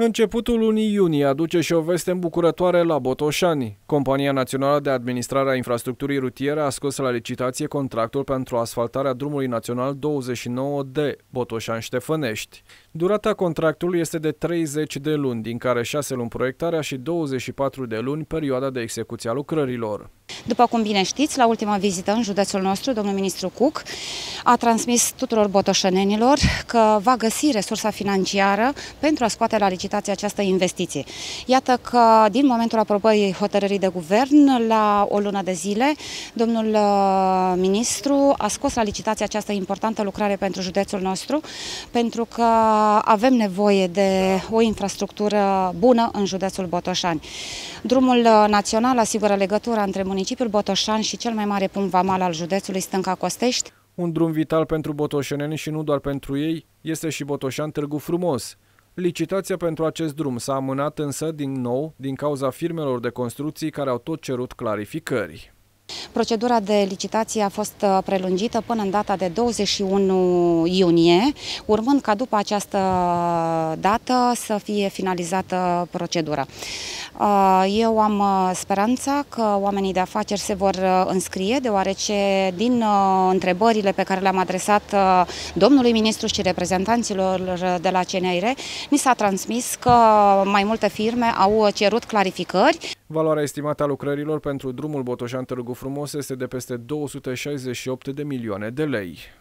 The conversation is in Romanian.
Începutul lunii iunie aduce și o veste îmbucurătoare la Botoșani. Compania Națională de Administrare a Infrastructurii Rutiere a scos la licitație contractul pentru asfaltarea drumului național 29D Botoșani-Ștefănești. Durata contractului este de 30 de luni, din care 6 luni proiectarea și 24 de luni perioada de execuție a lucrărilor. După cum bine știți, la ultima vizită în județul nostru, domnul ministru Cuc a transmis tuturor botoșănenilor că va găsi resursa financiară pentru a scoate la licitație această investiție. Iată că din momentul aprobării hotărârii de guvern, la o lună de zile, domnul uh, ministru a scos la licitație această importantă lucrare pentru județul nostru, pentru că avem nevoie de o infrastructură bună în județul Botoșani. Drumul uh, național asigură legătura între municipiul municipiul Botoșan și cel mai mare punct vamal al județului Stânca Costești. Un drum vital pentru botoșeneni și nu doar pentru ei este și Botoșan Târgu Frumos. Licitația pentru acest drum s-a amânat însă din nou din cauza firmelor de construcții care au tot cerut clarificări. Procedura de licitație a fost uh, prelungită până în data de 21 iunie, urmând ca după această uh, dată să fie finalizată procedura. Uh, eu am uh, speranța că oamenii de afaceri se vor uh, înscrie, deoarece din întrebările pe care le-am adresat domnului ministru și reprezentanților de la CNR, ni s-a transmis că mai multe firme au cerut clarificări. Valoarea estimată a lucrărilor pentru drumul Botoșan Târgu Frumos este de peste 268 de milioane de lei.